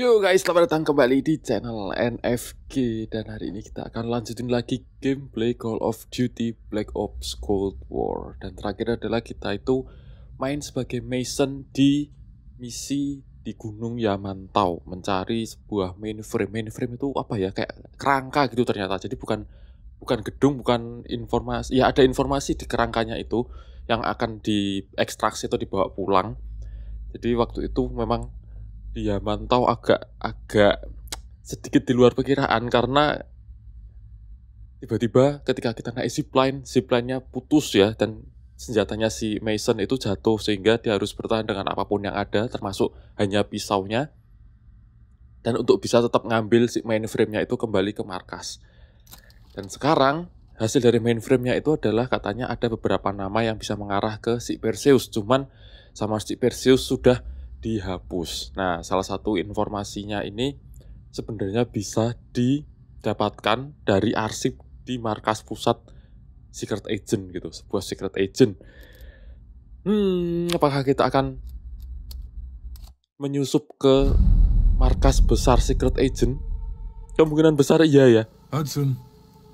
Yo guys, selamat datang kembali di channel NFG Dan hari ini kita akan lanjutin lagi gameplay Call of Duty Black Ops Cold War Dan terakhir adalah kita itu main sebagai Mason di misi di Gunung Yamantau Mencari sebuah mainframe Mainframe itu apa ya, kayak kerangka gitu ternyata Jadi bukan bukan gedung, bukan informasi Ya ada informasi di kerangkanya itu Yang akan diekstraksi atau dibawa pulang Jadi waktu itu memang dia mantau agak agak sedikit di luar perkiraan karena tiba-tiba ketika kita naik zipline, zipline-nya putus ya dan senjatanya si Mason itu jatuh sehingga dia harus bertahan dengan apapun yang ada termasuk hanya pisaunya dan untuk bisa tetap ngambil si mainframe-nya itu kembali ke markas. Dan sekarang hasil dari mainframe-nya itu adalah katanya ada beberapa nama yang bisa mengarah ke si Perseus cuman sama si Perseus sudah dihapus. Nah, salah satu informasinya ini sebenarnya bisa didapatkan dari arsip di markas pusat secret agent gitu, sebuah secret agent. Hmm, apakah kita akan menyusup ke markas besar secret agent? Kemungkinan besar iya ya. Hudson.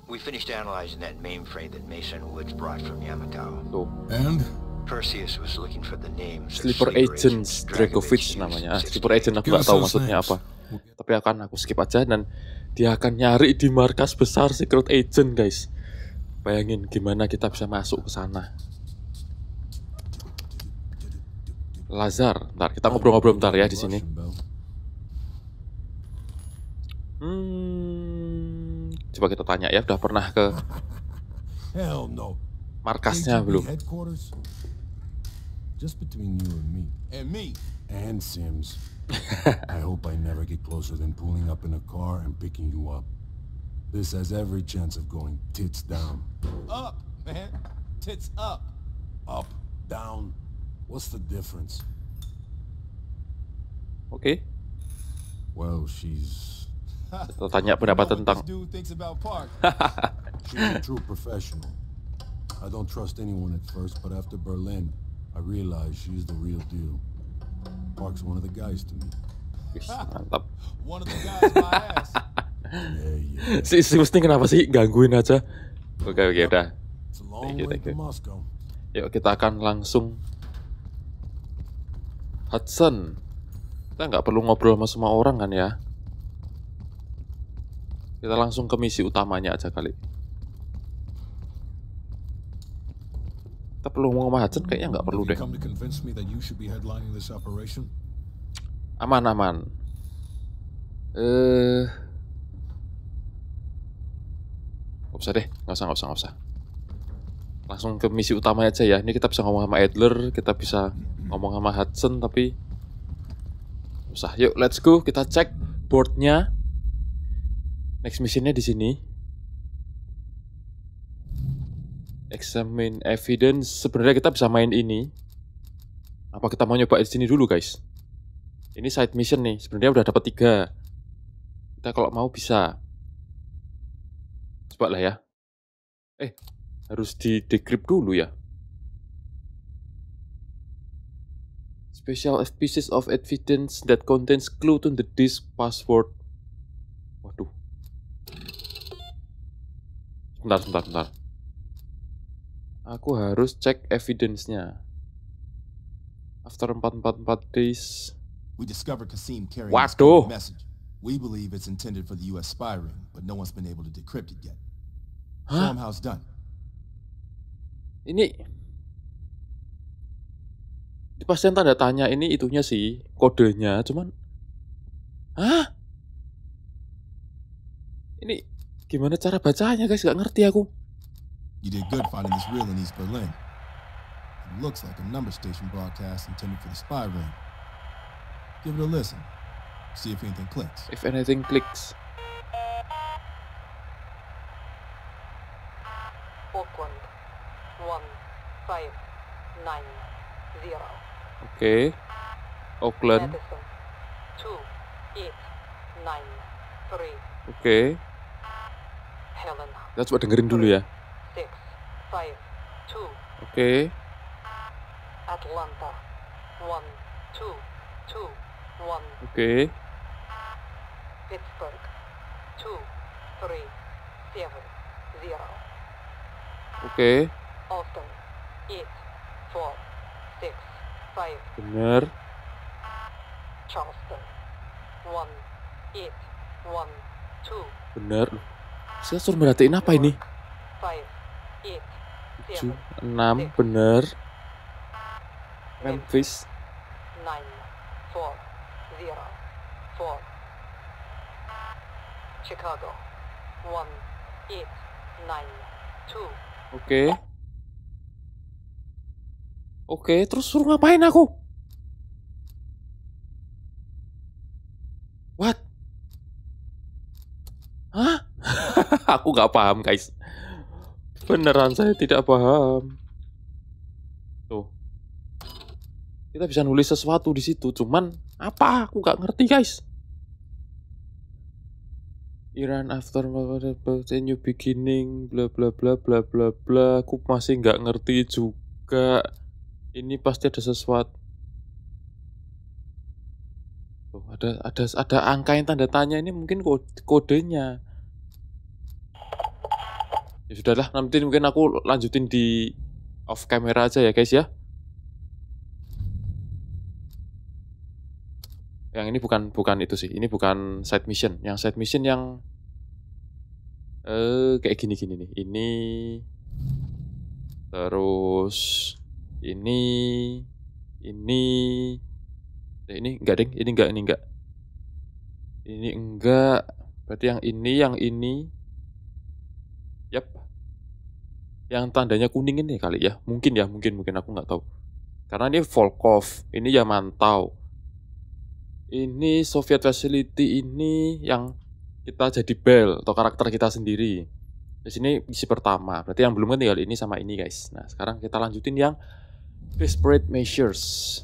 We finished analyzing that mainframe that Mason Woods brought from Yamato. Oh. And Sleeper agent, Dragovich namanya. Sleeper Agent aku nggak tahu maksudnya apa. Tapi akan aku skip aja dan dia akan nyari di markas besar Secret Agent guys. Bayangin gimana kita bisa masuk ke sana. Lazar, ntar kita ngobrol-ngobrol ntar ya di sini. Hmm, coba kita tanya ya, udah pernah ke markasnya belum? Just between you and me. And me. And Sims. I hope I never get closer than pulling up in a car and picking you up. This has every chance of going tits down. Up, man. Tits up. Up, down. What's the difference? Okay. Well, she's... Tanya pendapat tentang... she's a true professional. I don't trust anyone at first, but after Berlin, I realize she's the real deal. Park's one of the guys to me. Mantap. one of the guys my ass. yeah, yeah. Si, si Mesti kenapa sih gangguin aja? Oke okay, oke okay, udah. Thank you, thank you. Yuk kita akan langsung Hudson. Kita nggak perlu ngobrol sama semua orang kan ya? Kita langsung ke misi utamanya aja kali. kita perlu ngomong sama Hudson kayaknya nggak perlu deh aman aman eh nggak usah deh nggak usah nggak usah nggak usah langsung ke misi utama aja ya ini kita bisa ngomong sama Adler kita bisa ngomong sama Hudson tapi usah yuk let's go kita cek boardnya next misinya di sini Examine evidence. Sebenarnya kita bisa main ini. Apa kita mau nyoba di sini dulu, guys? Ini side mission nih. Sebenarnya udah dapat tiga. Kita kalau mau bisa. Coba lah ya. Eh, harus di decrypt dulu ya. Special pieces of evidence that contains clue to the disk password. Waduh. Sebentar, sebentar, sebentar. Aku harus cek evidence-nya. After 444 days. We discovered Kasim carrying Waduh. a message. We believe it's intended for the US spy ring, but no one's been able to decrypt it yet. Huh? Show how's done. Ini dipastikan tanda tanya ini itunya sih kodenya, cuman Hah? Ini gimana cara bacanya guys? Gak ngerti aku. You did good finding this reel in East Berlin. It looks like a number station broadcast intended for the spy ring. Give it a listen. See if anything clicks. If anything clicks. Auckland, one, five, nine, zero. Okay. Auckland. Nine. two, eight, nine, three. Okay. Helena. That's what dengerin dulu yeah. Oke. Okay. Atlanta. One, two, two, one. Oke. Okay. Pittsburgh. Two, three, seven, zero. Oke. Okay. Austin. Eight, four, six, five. Bener. Charleston. One, eight, one, two. Bener. Saya suruh merhatiin apa ini? Five, eight, 7, iya. 6, bener. Memphis. Oke. Oke, terus suruh ngapain aku? What? Hah? aku nggak paham, guys. Beneran saya tidak paham. Tuh. Kita bisa nulis sesuatu di situ, cuman apa? Aku nggak ngerti, guys. Iran after the new beginning, bla bla bla bla bla bla. Aku masih nggak ngerti juga. Ini pasti ada sesuatu. Tuh, ada ada ada angka yang tanda tanya ini mungkin kode, kodenya ya sudahlah nanti mungkin aku lanjutin di off camera aja ya guys ya yang ini bukan bukan itu sih ini bukan side mission yang side mission yang eh kayak gini gini nih ini terus ini ini eh, ini enggak ding ini enggak ini enggak ini enggak berarti yang ini yang ini yap yang tandanya kuning ini kali ya mungkin ya mungkin mungkin aku nggak tahu karena ini Volkov ini ya mantau ini Soviet Facility ini yang kita jadi bel atau karakter kita sendiri di sini isi pertama berarti yang belum kan tinggal ini sama ini guys nah sekarang kita lanjutin yang desperate measures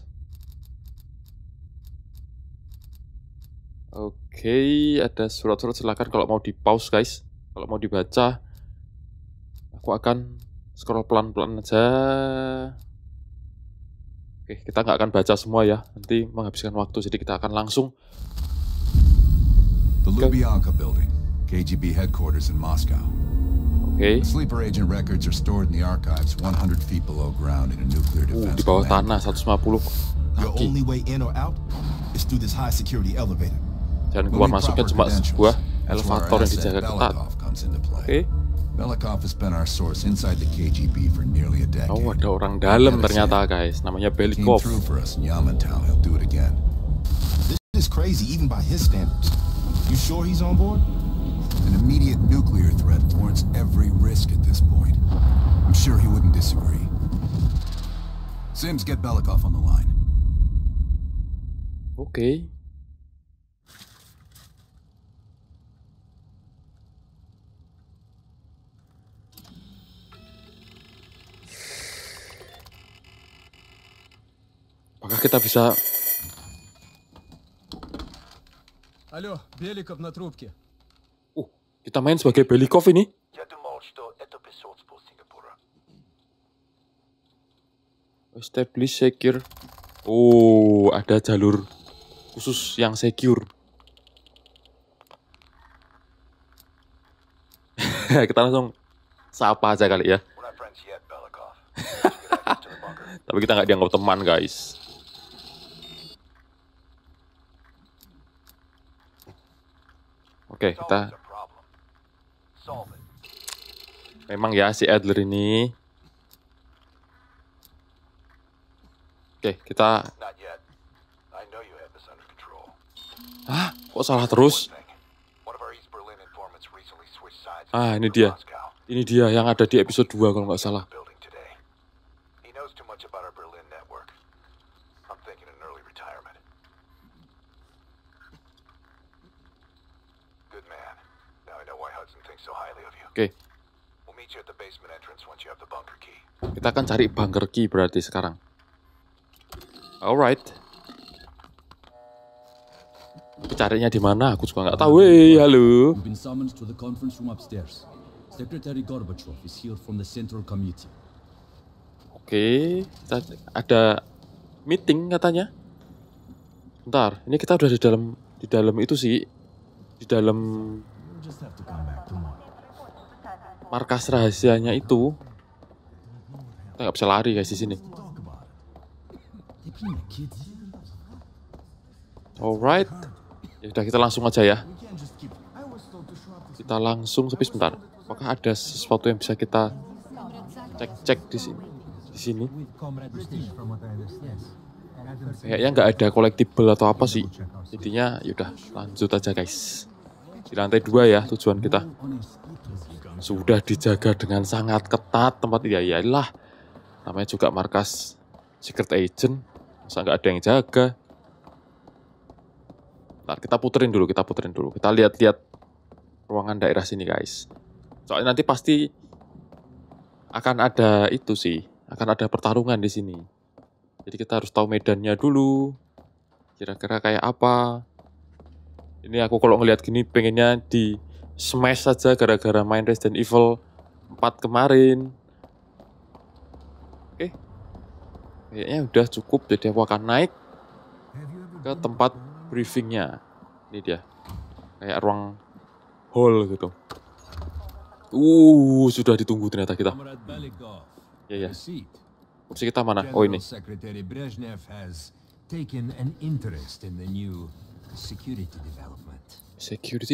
Oke, okay, ada surat-surat silakan kalau mau di pause guys, kalau mau dibaca aku akan scroll pelan-pelan aja. Oke, kita nggak akan baca semua ya. Nanti menghabiskan waktu, jadi kita akan langsung. The Lubyanka Building, KGB headquarters in Moscow. Okay. sleeper agent records are stored in the archives 100 feet below ground in a nuclear defense. Uh, di bawah tanah 150 Your only way in or out is through this high security elevator. Dan keluar masuknya cuma sebuah elevator yang dijaga ketat. Oke. Okay. Belikov has been our source inside the KGB for nearly a decade. Oh, ada orang dalam ternyata, guys. Namanya Belikov. Came through for us in Yamantown. He'll do it again. This is crazy, even by his standards. You sure he's on board? An immediate nuclear threat warrants every risk at this point. I'm sure he wouldn't disagree. Sims, get Belikov on the line. Okay. Apakah kita bisa... Halo, Belikov na trubke. Uh, kita main sebagai Belikov ini. Я думал, что это Сингапура. Establish secure. Oh, ada jalur khusus yang secure. kita langsung sapa aja kali ya. Tapi kita nggak dianggap teman guys. Oke, okay, kita Memang ya si Adler ini. Oke, okay, kita Hah? Kok salah terus? Ah, ini dia. Ini dia yang ada di episode 2 kalau nggak salah. Oke. Okay. Kita akan cari bunker key berarti sekarang. Alright. carinya di mana? Aku juga nggak tahu. Hey, halo. Oke, okay. ada meeting katanya. Ntar, ini kita udah di dalam di dalam itu sih. Di dalam markas rahasianya itu kita nggak bisa lari guys di sini. Alright, ya udah kita langsung aja ya. Kita langsung tapi sebentar. Apakah ada sesuatu yang bisa kita cek-cek di sini? Di sini. Kayaknya nggak ada collectible atau apa sih. Intinya yaudah lanjut aja guys. Di lantai dua ya tujuan kita sudah dijaga dengan sangat ketat tempat ya, ya iyalah namanya juga markas secret agent masa nggak ada yang jaga Nah, kita puterin dulu kita puterin dulu kita lihat-lihat ruangan daerah sini guys soalnya nanti pasti akan ada itu sih akan ada pertarungan di sini jadi kita harus tahu medannya dulu kira-kira kayak apa ini aku kalau ngelihat gini pengennya di smash saja gara-gara main Resident Evil 4 kemarin. Oke. Okay. Kayaknya udah cukup jadi aku akan naik ke tempat briefingnya. Ini dia. Kayak ruang hall gitu. Uh, sudah ditunggu ternyata kita. Ya ya. Kursi kita mana? Oh ini. Security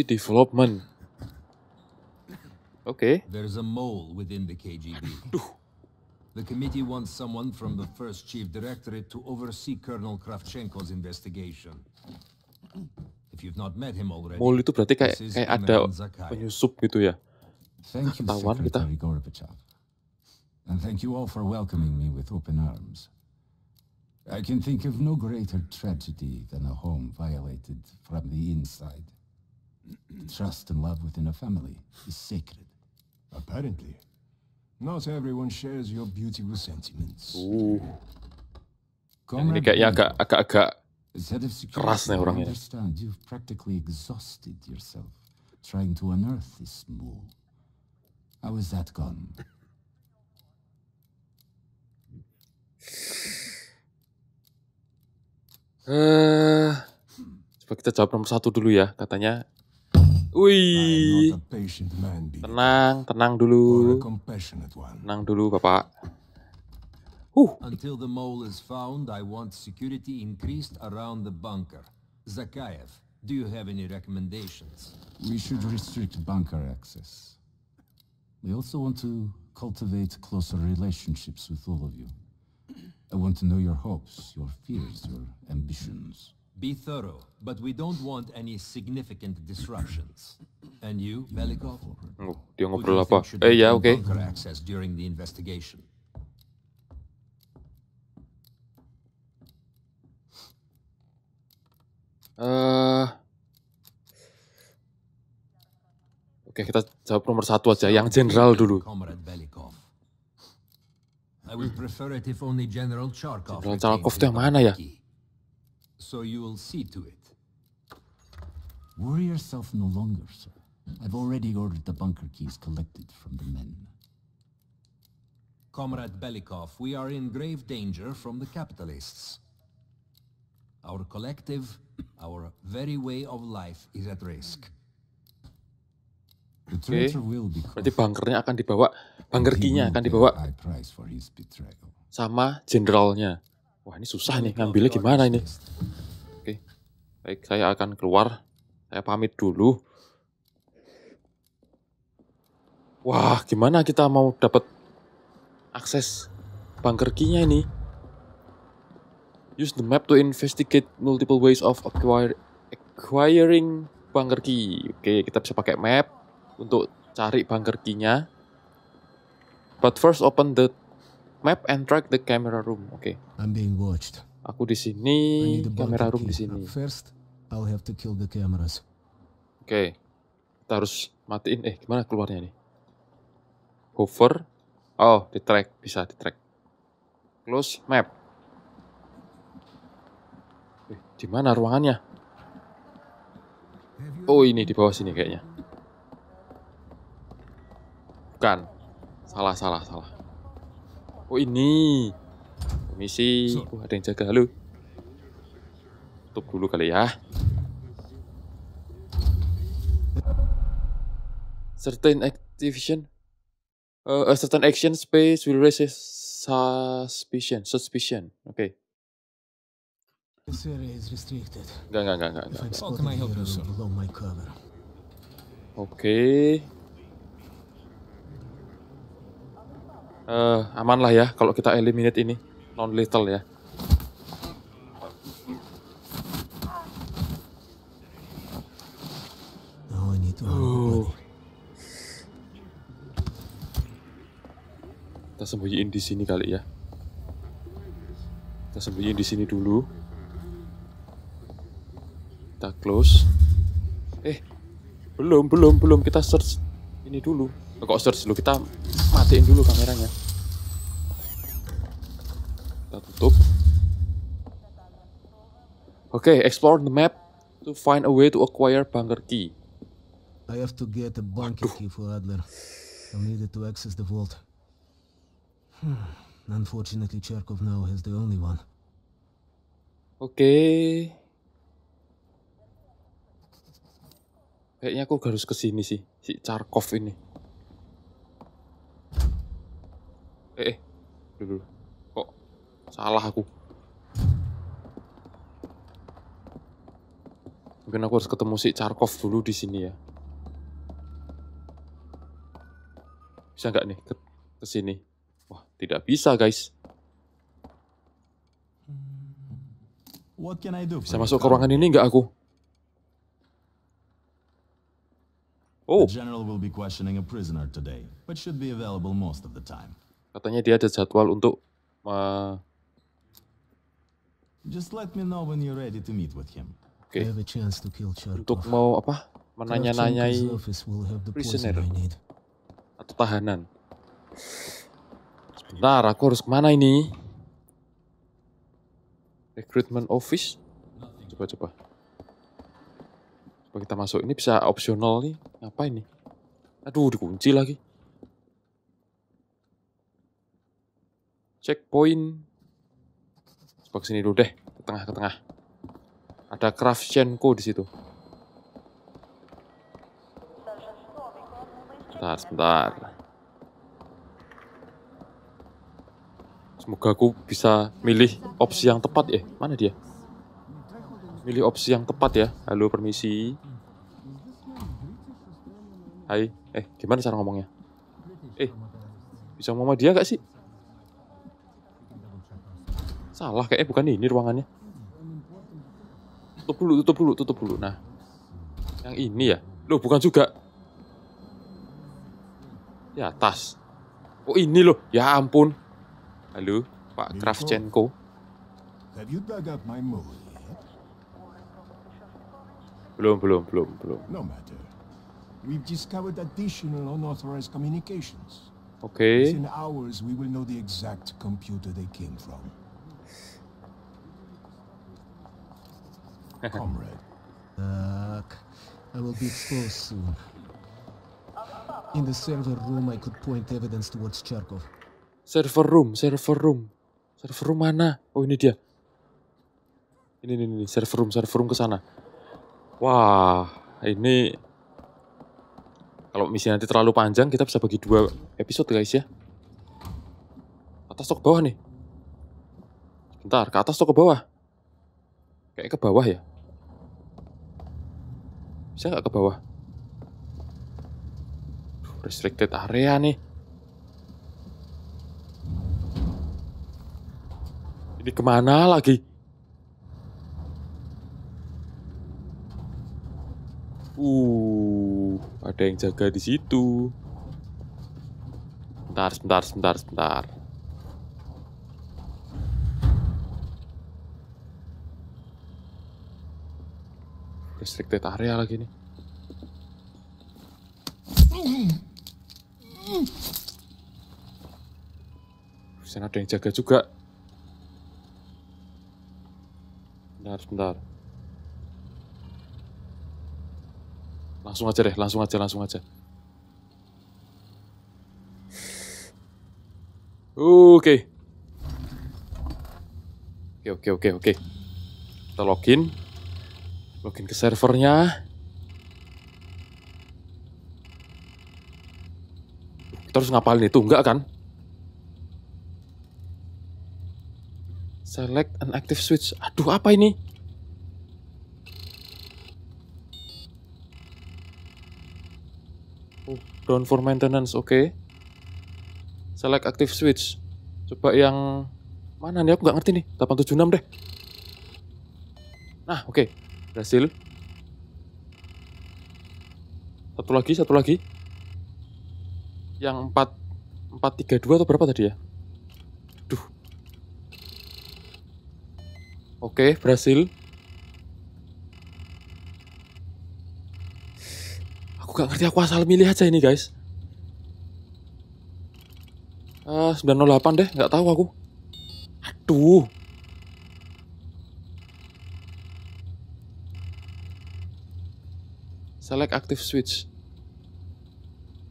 development. Okay. There's a mole within the KGB. the committee wants someone from the first chief directorate to oversee Colonel Kravchenko's investigation. If you've not met him already, mole itu berarti kayak kayak ada penyusup gitu ya. Thank you, Secretary Gorbachev. And thank you all for welcoming me with open arms. I can think of no greater tragedy than a home violated from the inside. Trust and love within a family is sacred. Apparently, not everyone shares your beautiful sentiments. Uh. Comrade Ini kayaknya agak agak agak keras nih orangnya. You've practically exhausted yourself trying to unearth this mole. How is that gone? uh, coba kita jawab nomor satu dulu ya. Katanya Wih. Tenang, tenang dulu. Tenang dulu, Bapak. Uh. Until the mole is found, I want security increased around the bunker. Zakayev, do you have any recommendations? We should restrict bunker access. We also want to cultivate closer relationships with all of you. I want to know your hopes, your fears, your ambitions. Be thorough, but we don't want any significant disruptions. And you, Belikov? Oh, dia ngobrol apa? Eh ya, oke. Uh, Oke, kita jawab nomor satu aja, yang general dulu. General Charkov itu yang mana ya? so you will see to it. Worry yourself no longer, sir. I've already ordered the bunker keys collected from the men. Comrade Belikov, we are in grave danger from the capitalists. Our collective, our very way of life is at risk. Okay. Berarti bunkernya akan dibawa, bunker key-nya akan dibawa sama jenderalnya. Wah ini susah nih ngambilnya gimana ini. Oke, baik saya akan keluar. Saya pamit dulu. Wah gimana kita mau dapat akses bunker key-nya ini? Use the map to investigate multiple ways of acquire, acquiring bunker key. Oke, kita bisa pakai map untuk cari bunker key-nya. But first open the Map and track the camera room. Oke. Okay. I'm being watched. Aku di sini, Camera room di sini. First, I'll have to kill the cameras. Oke. Okay. Kita harus matiin eh gimana keluarnya nih? Hover. Oh, di track bisa di track. Close map. Eh, di mana ruangannya? Oh, ini di bawah sini kayaknya. Bukan. Salah, salah, salah. Oh ini. Permisi. Oh, ada yang jaga. Halo. Tutup dulu kali ya. Certain activation. Uh, eh, a eh, certain action space will raise suspicion. Suspicion. Oke. Okay. Enggak, enggak, enggak, Oke. Okay. uh, eh, aman lah ya kalau kita eliminate ini non lethal ya. Kita sembunyiin di sini kali ya. Kita sembunyiin di sini dulu. Kita close. Eh, belum, belum, belum. Kita search ini dulu. Kok search dulu? Kita matiin dulu kameranya kita tutup oke okay, explore the map to find a way to acquire bunker key I have to get a bunker key for Adler I needed to access the vault hmm. unfortunately Cherkov now has the only one oke okay. kayaknya aku harus kesini sih si Charkov ini eh, eh. Dulu, dulu. kok salah aku mungkin aku harus ketemu si Charkov dulu di sini ya bisa nggak nih ke, ke sini wah tidak bisa guys What can I do? Bisa masuk ke ruangan ini nggak aku? Oh. The general will be questioning a prisoner today, but should be available most of the time. Katanya dia ada jadwal untuk Untuk mau apa? Menanya-nanyai prisoner atau tahanan. Sebentar, aku harus kemana ini? Recruitment office? Coba coba. Coba kita masuk. Ini bisa opsional nih. Apa ini? Aduh, dikunci lagi. checkpoint coba sini dulu deh ke tengah ke tengah ada Kravchenko di situ sebentar sebentar semoga aku bisa milih opsi yang tepat ya mana dia milih opsi yang tepat ya halo permisi hai eh gimana cara ngomongnya eh bisa ngomong dia gak sih Salah kayaknya bukan ini ruangannya. Tutup dulu, tutup dulu, tutup dulu. Nah, yang ini ya. Loh, bukan juga. Di atas. Oh, ini loh. Ya ampun. Halo, Pak Kravchenko. Belum, belum, belum, belum. No matter. We've discovered additional unauthorized communications. Okay. Within hours, we will know the exact computer they came from. comrade. Fuck. I will be exposed soon. In the server room, I could point evidence towards Charkov. Server room, server room. Server room mana? Oh, ini dia. Ini, ini, ini. Server room, server room ke sana. Wah, ini... Kalau misi nanti terlalu panjang, kita bisa bagi dua episode, guys, ya. Atas atau ke bawah nih? Bentar, ke atas atau ke bawah? Kayak ke bawah ya? Bisa nggak ke bawah? restricted area nih. Ini kemana lagi? Uh, ada yang jaga di situ. Sebentar, sebentar, sebentar, sebentar. restricted area lagi nih Bisa ada yang jaga juga Bentar, bentar Langsung aja deh, langsung aja, langsung aja Oke Oke, oke, oke, oke Kita login login ke servernya terus ngapalin itu enggak kan select an active switch aduh apa ini oh, down for maintenance oke okay. select active switch coba yang mana nih aku nggak ngerti nih 876 deh nah oke okay. Berhasil. Satu lagi, satu lagi. Yang 4 432 atau berapa tadi ya? Duh. Oke, berhasil. Aku gak ngerti, aku asal milih aja ini, guys. Ah Uh, 908 deh, nggak tahu aku. Aduh. select active switch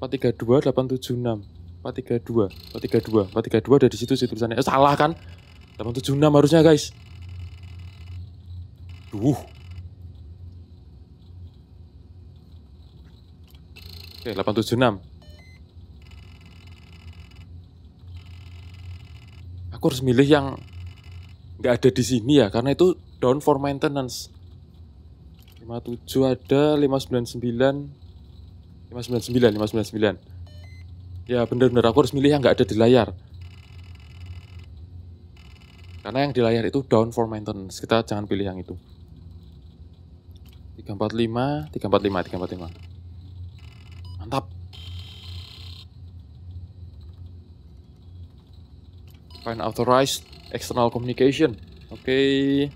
432 876 432 432 432 ada di situ sih tulisannya eh, salah kan 876 harusnya guys duh oke 876 aku harus milih yang nggak ada di sini ya karena itu down for maintenance 57 ada 599 599 599 ya bener-bener aku harus milih yang nggak ada di layar karena yang di layar itu down for maintenance kita jangan pilih yang itu 345 345 345 mantap find authorized external communication oke okay.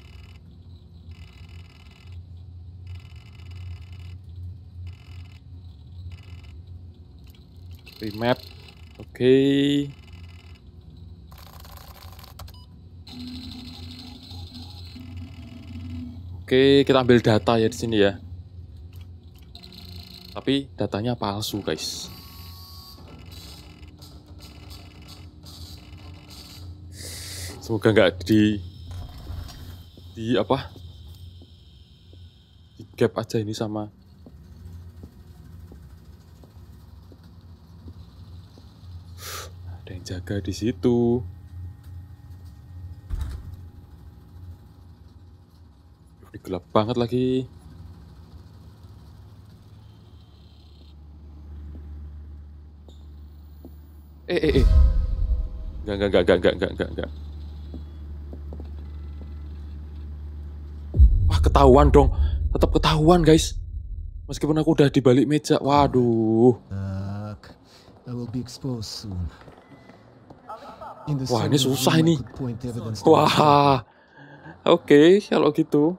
free oke okay. oke okay, kita ambil data ya di sini ya tapi datanya palsu guys semoga nggak di di apa di gap aja ini sama ada yang jaga di situ. Ini gelap banget lagi. Eh, eh, eh. Enggak, enggak, enggak, enggak, enggak, enggak, enggak. Wah, ketahuan dong. Tetap ketahuan, guys. Meskipun aku udah di balik meja. Waduh. I will be exposed soon. Wah ini susah ini. Wah. Oke okay, kalau gitu.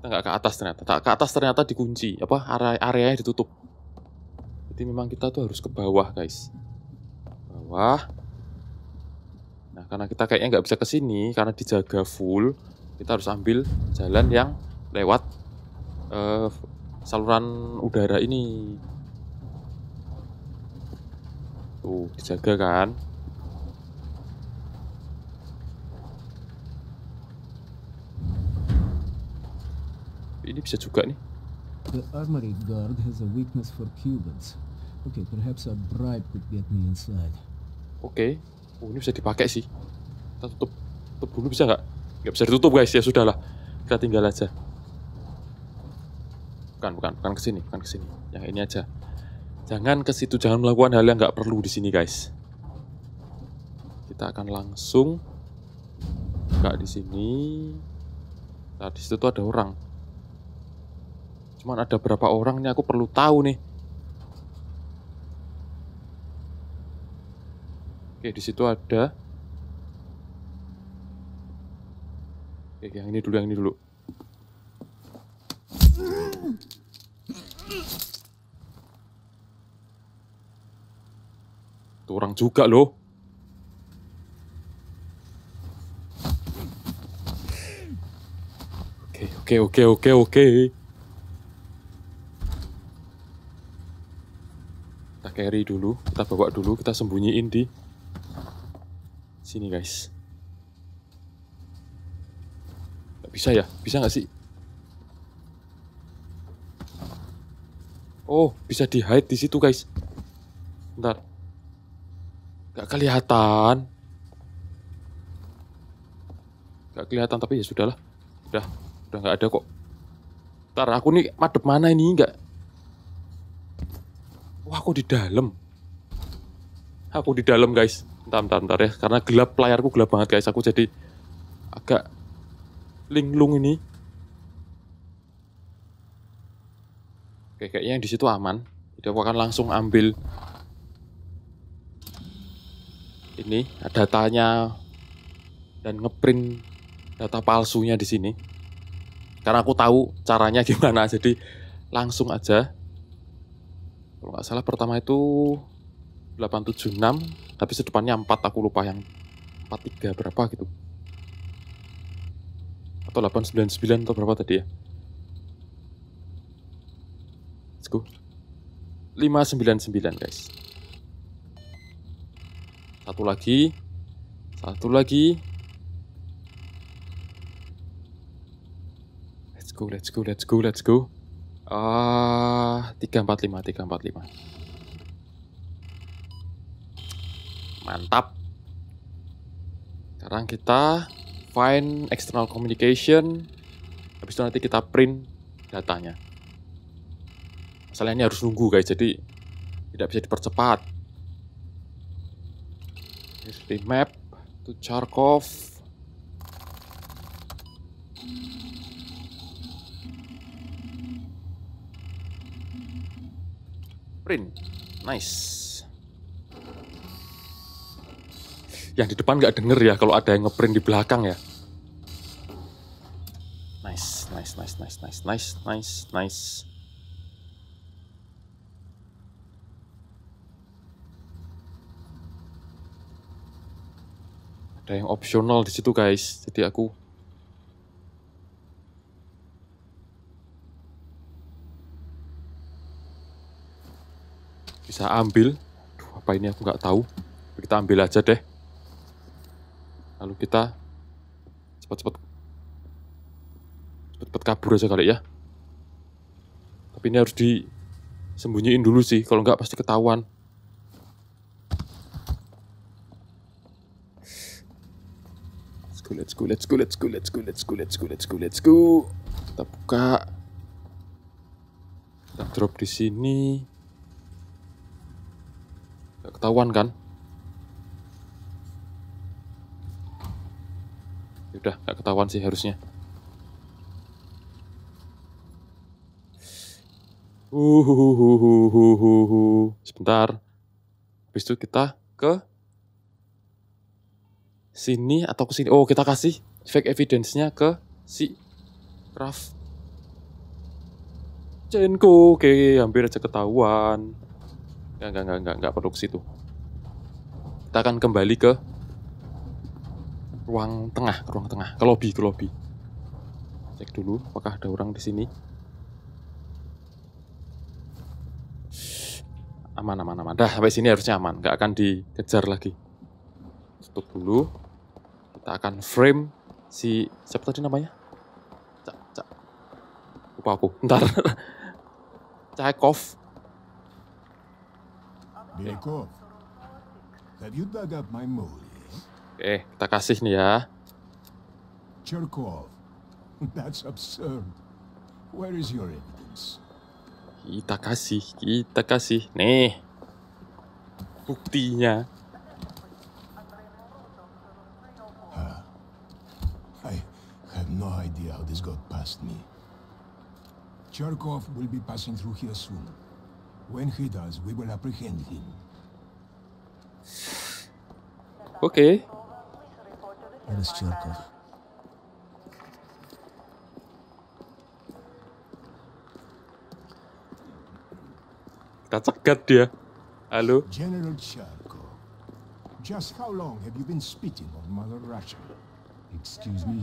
Enggak ke atas ternyata. Tak ke atas ternyata dikunci. Apa area areanya ditutup. Jadi memang kita tuh harus ke bawah guys. Bawah. Nah karena kita kayaknya nggak bisa ke sini karena dijaga full. Kita harus ambil jalan yang lewat uh, saluran udara ini tuh dijaga kan ini bisa juga nih The armory guard has a weakness for Cubans. Okay, perhaps a bribe could get me inside. Oke, okay. oh, ini bisa dipakai sih. Kita tutup, tutup dulu bisa nggak? Nggak bisa ditutup guys ya sudahlah. Kita tinggal aja. Bukan, bukan, bukan ke sini, bukan ke sini. Yang ini aja. Jangan ke situ, jangan melakukan hal yang nggak perlu di sini, guys. Kita akan langsung buka di sini. Nah, di situ tuh ada orang. Cuman ada berapa orang nih aku perlu tahu nih. Oke, di situ ada. Oke, yang ini dulu, yang ini dulu. Itu orang juga loh. Oke, oke, oke, oke, oke. Kita carry dulu, kita bawa dulu, kita sembunyiin di sini guys. Gak bisa ya? Bisa gak sih? Oh, bisa di hide di situ, guys. Bentar. Gak kelihatan. Gak kelihatan tapi ya sudahlah. Udah, udah gak ada kok. Ntar aku nih madep mana ini nggak? Wah aku di dalam. Aku di dalam guys. Entar, entar, entar ya. Karena gelap layarku gelap banget guys. Aku jadi agak linglung ini. Oke, kayaknya yang di situ aman. Jadi aku akan langsung ambil ini datanya dan ngeprint data palsunya di sini. Karena aku tahu caranya gimana, jadi langsung aja. Kalau nggak salah pertama itu 876, tapi sedepannya 4 aku lupa yang 43 berapa gitu. Atau 899 atau berapa tadi ya. Let's go. 599 guys satu lagi satu lagi let's go let's go let's go let's go ah tiga empat lima tiga empat lima mantap sekarang kita find external communication habis itu nanti kita print datanya masalahnya ini harus nunggu guys jadi tidak bisa dipercepat history map to Charkov print nice yang di depan nggak denger ya kalau ada yang ngeprint di belakang ya nice nice nice nice nice nice nice nice ada yang opsional di situ guys jadi aku bisa ambil Aduh, apa ini aku nggak tahu kita ambil aja deh lalu kita cepat-cepat cepat-cepat kabur aja kali ya tapi ini harus disembunyiin dulu sih kalau nggak pasti ketahuan go, let's go, let's go, let's go, let's go, let's go, let's go, let's go, let's go. Kita buka. Kita drop di sini. Gak ketahuan kan? Udah, gak ketahuan sih harusnya. Uhuhuhuhuhuhu. Sebentar. Habis itu kita ke sini atau ke sini. Oh, kita kasih fake evidence-nya ke si Raf. Cenko, oke, hampir aja ketahuan. Enggak, enggak, enggak, enggak, enggak perlu ke situ. Kita akan kembali ke ruang tengah, ruang tengah, ke lobby, ke lobby. Cek dulu apakah ada orang di sini. Aman, aman, aman. Dah, sampai sini harusnya aman. Nggak akan dikejar lagi. Tutup dulu. Kita akan frame si siapa tadi namanya? Cak, cak. Lupa aku. Ntar. Chekhov. Okay. have you dug up my Eh, kita kasih nih ya. Cherkov, that's absurd. Where is your evidence? Kita kasih, kita kasih. Nih, buktinya. trust me. Cherkov will be passing through here soon. When he does, we will apprehend him. Okay. Where is Cherkov? That's a cut dia. Hello? General Cherkov. Just how long have you been spitting on Mother Russia? Excuse me?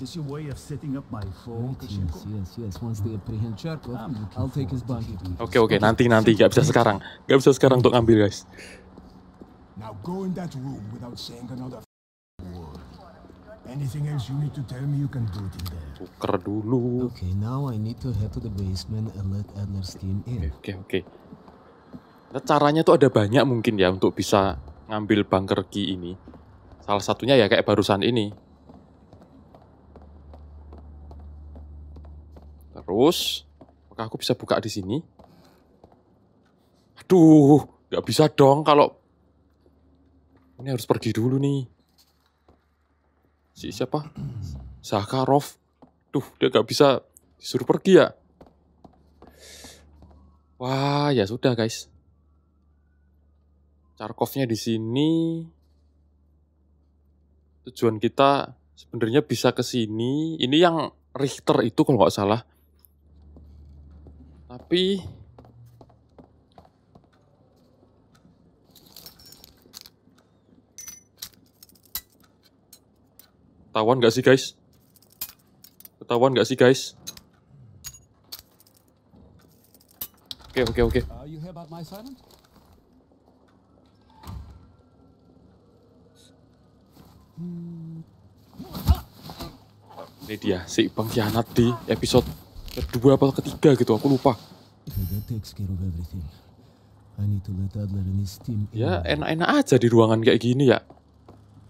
this your way of setting up my phone? Yes, yes, yes. Once they apprehend Charkov, ah, I'll take his body. Oke, okay, oke. Okay. Nanti, nanti. Gak bisa sekarang. Gak bisa sekarang untuk ngambil, guys. Now go in that room without saying another word. Anything else you need to tell me, you can do it in there. Tuker dulu. Okay, now I need to head to the basement and let Adler's team in. Oke, okay, oke. Okay. Nah, caranya tuh ada banyak mungkin ya untuk bisa ngambil bunker key ini. Salah satunya ya kayak barusan ini. Terus, apakah aku bisa buka di sini? Aduh, nggak bisa dong kalau ini harus pergi dulu nih. Si siapa? Zakharov. tuh dia nggak bisa disuruh pergi ya. Wah, ya sudah guys. Charkovnya di sini. Tujuan kita sebenarnya bisa ke sini. Ini yang Richter itu kalau nggak salah tapi Ketahuan gak sih guys? Ketahuan gak sih guys? Oke oke oke. Ini dia si pengkhianat di episode kedua atau ketiga gitu aku lupa ya enak-enak aja di ruangan kayak gini ya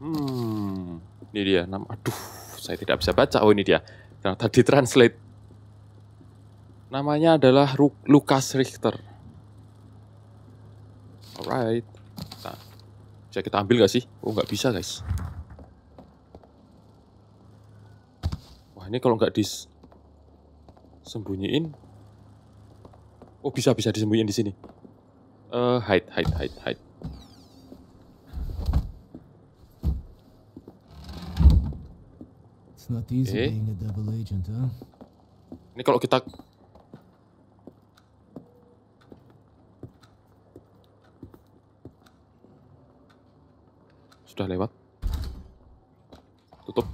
hmm ini dia nama aduh saya tidak bisa baca oh ini dia nah, tadi translate namanya adalah Ru Lukas Richter alright nah, bisa kita ambil gak sih oh nggak bisa guys wah ini kalau nggak dis sembunyiin. Oh bisa bisa disembunyiin di sini. Uh, hide hide hide hide. okay. Eh? Ini kalau kita sudah lewat. Tutup.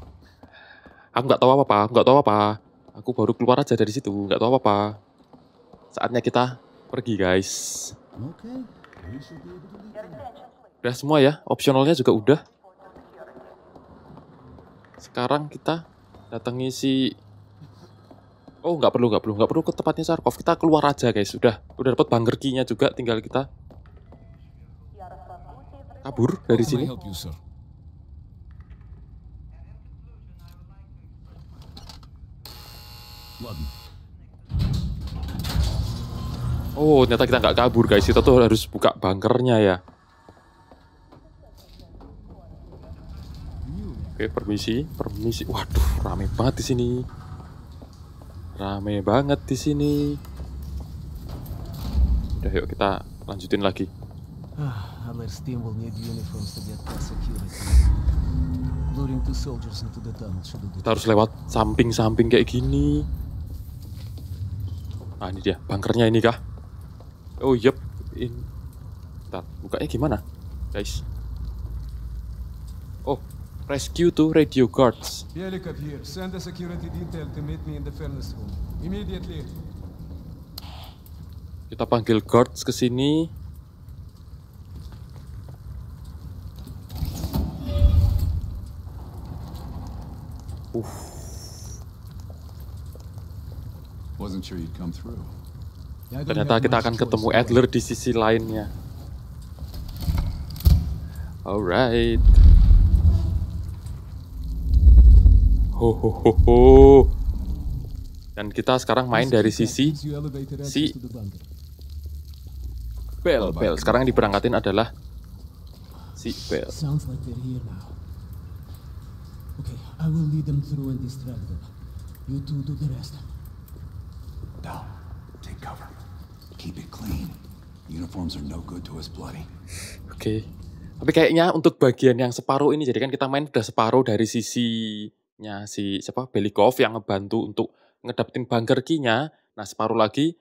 Aku nggak tahu apa-apa, nggak tahu apa-apa. Aku baru keluar aja dari situ, nggak tahu apa-apa. Saatnya kita pergi, guys. Oke. Sudah Udah semua ya, opsionalnya juga udah. Sekarang kita datangi si Oh, nggak perlu, nggak perlu, nggak perlu ke tempatnya Sarkov. Kita keluar aja, guys. Sudah, udah dapat bangerkinya juga, tinggal kita kabur dari sini. Oh, ternyata kita nggak kabur, guys. Kita tuh harus buka bunkernya ya. Oke, permisi, permisi. Waduh, rame banget di sini. Rame banget di sini. Udah, yuk kita lanjutin lagi. Ah, kita harus lewat samping-samping kayak gini. Ah ini dia bunkernya ini kah? Oh yep. In... Bentar, bukanya gimana? Guys. Oh, rescue to radio guards. Kita panggil guards ke sini. Ternyata kita akan ketemu Adler di sisi lainnya. Alright. Ho ho ho ho. Dan kita sekarang main dari sisi si Bel. Bel. Sekarang yang diberangkatin adalah si Bel. You two do the rest. Dal, take cover. Keep it clean. Uniforms are no good to us bloody. Oke. Tapi kayaknya untuk bagian yang separuh ini, jadi kan kita main udah separuh dari sisinya si siapa Belikov yang ngebantu untuk ngedapetin bunker key-nya. Nah separuh lagi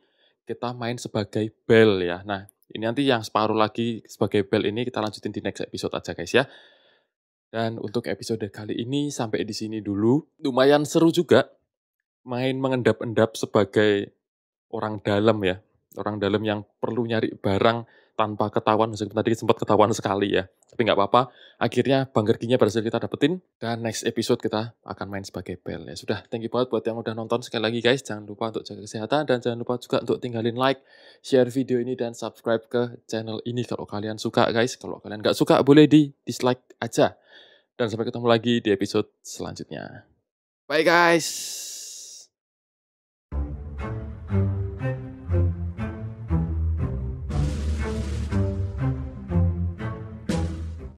kita main sebagai Bell ya. Nah ini nanti yang separuh lagi sebagai Bell ini kita lanjutin di next episode aja guys ya. Dan untuk episode kali ini sampai di sini dulu. Lumayan seru juga main mengendap-endap sebagai orang dalam ya, orang dalam yang perlu nyari barang tanpa ketahuan, Maksudnya tadi sempat ketahuan sekali ya. Tapi nggak apa-apa, akhirnya Bang berhasil kita dapetin, dan next episode kita akan main sebagai bel ya. Sudah, thank you banget buat yang udah nonton sekali lagi guys, jangan lupa untuk jaga kesehatan, dan jangan lupa juga untuk tinggalin like, share video ini, dan subscribe ke channel ini kalau kalian suka guys. Kalau kalian nggak suka, boleh di dislike aja. Dan sampai ketemu lagi di episode selanjutnya. Bye guys!